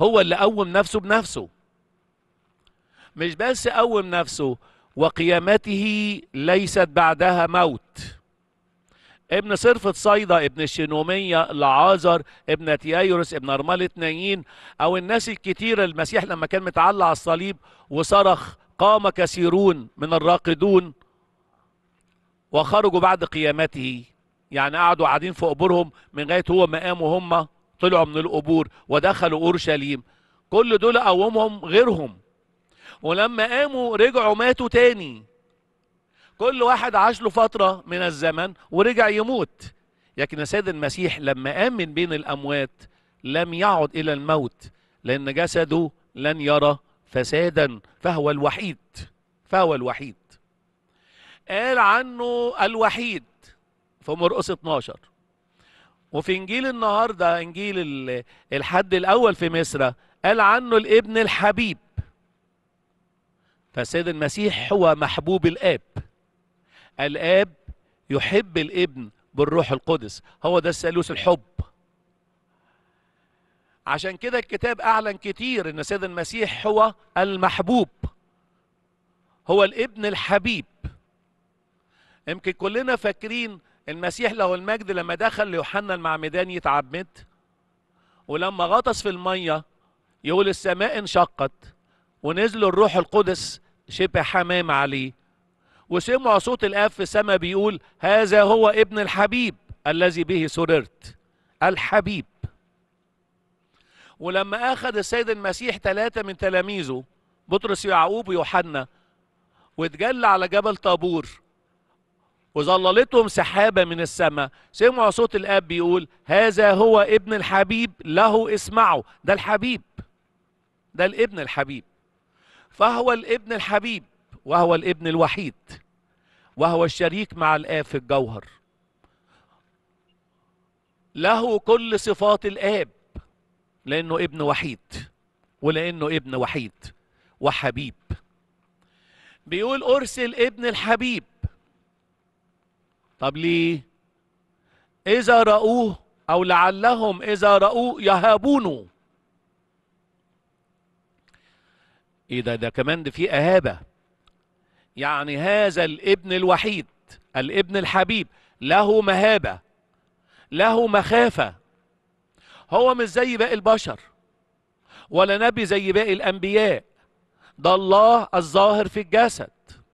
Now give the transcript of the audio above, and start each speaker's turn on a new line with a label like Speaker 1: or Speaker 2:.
Speaker 1: هو اللي قوم نفسه بنفسه مش بس قوم نفسه وقيامته ليست بعدها موت ابن صرفة صيدا ابن الشنومية لعازر ابن تيايروس ابن أرمال اتنين أو الناس الكتير المسيح لما كان متعلق على الصليب وصرخ قام كثيرون من الراقدون وخرجوا بعد قيامته يعني قعدوا قاعدين في قبورهم من غاية هو ما قاموا هم طلعوا من القبور ودخلوا اورشليم كل دول قومهم غيرهم ولما قاموا رجعوا ماتوا تاني كل واحد عاش له فتره من الزمن ورجع يموت لكن السيد المسيح لما قام من بين الاموات لم يعد الى الموت لان جسده لن يرى فسادا فهو الوحيد فهو الوحيد قال عنه الوحيد في مرقس 12 وفي انجيل النهارده انجيل الحد الاول في مصر قال عنه الابن الحبيب فسيد المسيح هو محبوب الاب الاب يحب الابن بالروح القدس هو ده الثالوث الحب عشان كده الكتاب اعلن كتير ان سيد المسيح هو المحبوب هو الابن الحبيب يمكن كلنا فاكرين المسيح له المجد لما دخل ليوحنا المعمدان يتعمد ولما غطس في الميه يقول السماء انشقت ونزل الروح القدس شبه حمام عليه وسمع صوت الاب في السماء بيقول هذا هو ابن الحبيب الذي به سررت الحبيب ولما اخذ السيد المسيح ثلاثه من تلاميذه بطرس يعقوب ويوحنا واتجلى على جبل طابور وظللتهم سحابة من السماء سمعوا صوت الأب بيقول هذا هو ابن الحبيب له اسمعوا ده الحبيب ده الابن الحبيب فهو الابن الحبيب وهو الابن الوحيد وهو الشريك مع الآب في الجوهر له كل صفات الآب لأنه ابن وحيد ولأنه ابن وحيد وحبيب بيقول أرسل ابن الحبيب طب ليه اذا رأوه او لعلهم اذا رأوه يهابونه ايه ده ده كمان ده في اهابه يعني هذا الابن الوحيد الابن الحبيب له مهابه له مخافه هو مش زي باقي البشر ولا نبي زي باقي الانبياء ده الله الظاهر في الجسد